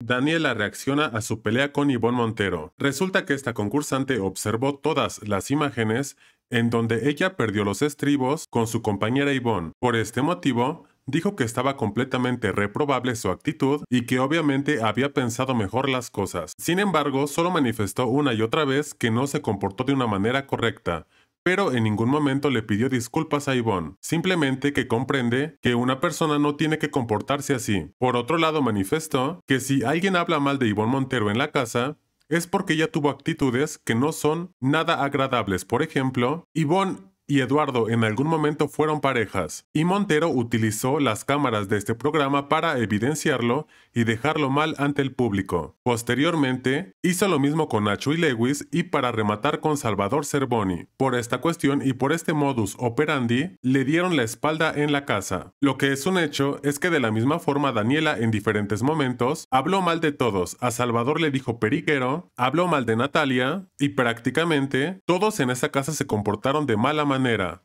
Daniela reacciona a su pelea con Ivonne Montero. Resulta que esta concursante observó todas las imágenes en donde ella perdió los estribos con su compañera Ivonne. Por este motivo, dijo que estaba completamente reprobable su actitud y que obviamente había pensado mejor las cosas. Sin embargo, solo manifestó una y otra vez que no se comportó de una manera correcta pero en ningún momento le pidió disculpas a Yvonne, simplemente que comprende que una persona no tiene que comportarse así. Por otro lado, manifestó que si alguien habla mal de Yvonne Montero en la casa, es porque ella tuvo actitudes que no son nada agradables. Por ejemplo, Yvonne y Eduardo en algún momento fueron parejas, y Montero utilizó las cámaras de este programa para evidenciarlo y dejarlo mal ante el público. Posteriormente, hizo lo mismo con Nacho y Lewis y para rematar con Salvador Cervoni. Por esta cuestión y por este modus operandi, le dieron la espalda en la casa. Lo que es un hecho es que de la misma forma Daniela en diferentes momentos habló mal de todos, a Salvador le dijo periquero, habló mal de Natalia, y prácticamente todos en esa casa se comportaron de mala manera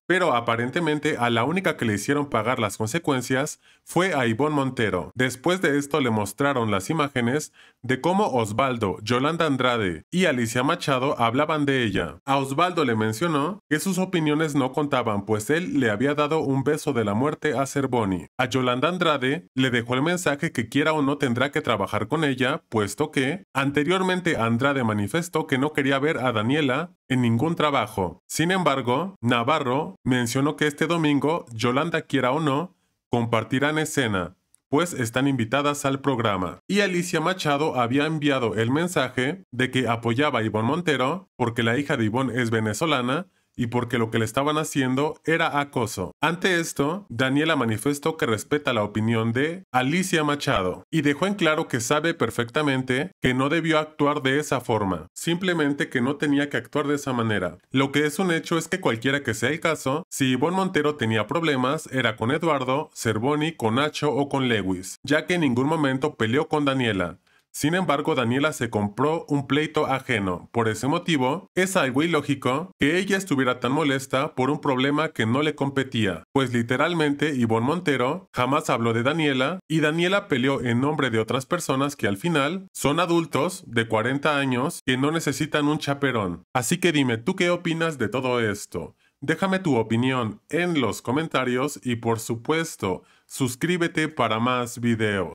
pero aparentemente a la única que le hicieron pagar las consecuencias fue a Ivonne Montero. Después de esto le mostraron las imágenes de cómo Osvaldo, Yolanda Andrade y Alicia Machado hablaban de ella. A Osvaldo le mencionó que sus opiniones no contaban, pues él le había dado un beso de la muerte a Cerboni. A Yolanda Andrade le dejó el mensaje que quiera o no tendrá que trabajar con ella, puesto que anteriormente Andrade manifestó que no quería ver a Daniela en ningún trabajo. Sin embargo, Navarro mencionó que este domingo, Yolanda quiera o no, compartirán escena, pues están invitadas al programa. Y Alicia Machado había enviado el mensaje de que apoyaba a Ivonne Montero, porque la hija de Ivonne es venezolana, y porque lo que le estaban haciendo era acoso. Ante esto, Daniela manifestó que respeta la opinión de Alicia Machado y dejó en claro que sabe perfectamente que no debió actuar de esa forma, simplemente que no tenía que actuar de esa manera. Lo que es un hecho es que cualquiera que sea el caso, si Ivonne Montero tenía problemas, era con Eduardo, Cervoni, con Nacho o con Lewis, ya que en ningún momento peleó con Daniela. Sin embargo, Daniela se compró un pleito ajeno. Por ese motivo, es algo ilógico que ella estuviera tan molesta por un problema que no le competía, pues literalmente Ivonne Montero jamás habló de Daniela y Daniela peleó en nombre de otras personas que al final son adultos de 40 años que no necesitan un chaperón. Así que dime, ¿tú qué opinas de todo esto? Déjame tu opinión en los comentarios y por supuesto, suscríbete para más videos.